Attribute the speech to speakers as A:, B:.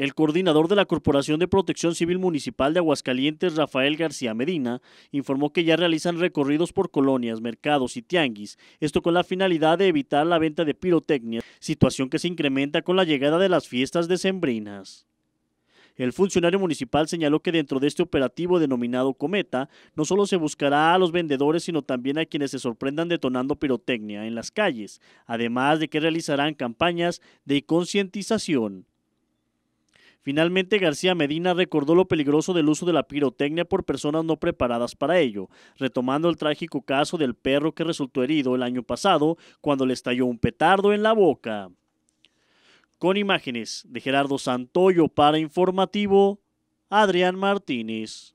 A: El coordinador de la Corporación de Protección Civil Municipal de Aguascalientes, Rafael García Medina, informó que ya realizan recorridos por colonias, mercados y tianguis, esto con la finalidad de evitar la venta de pirotecnia, situación que se incrementa con la llegada de las fiestas decembrinas. El funcionario municipal señaló que dentro de este operativo denominado Cometa, no solo se buscará a los vendedores, sino también a quienes se sorprendan detonando pirotecnia en las calles, además de que realizarán campañas de concientización. Finalmente, García Medina recordó lo peligroso del uso de la pirotecnia por personas no preparadas para ello, retomando el trágico caso del perro que resultó herido el año pasado cuando le estalló un petardo en la boca. Con imágenes de Gerardo Santoyo para Informativo, Adrián Martínez.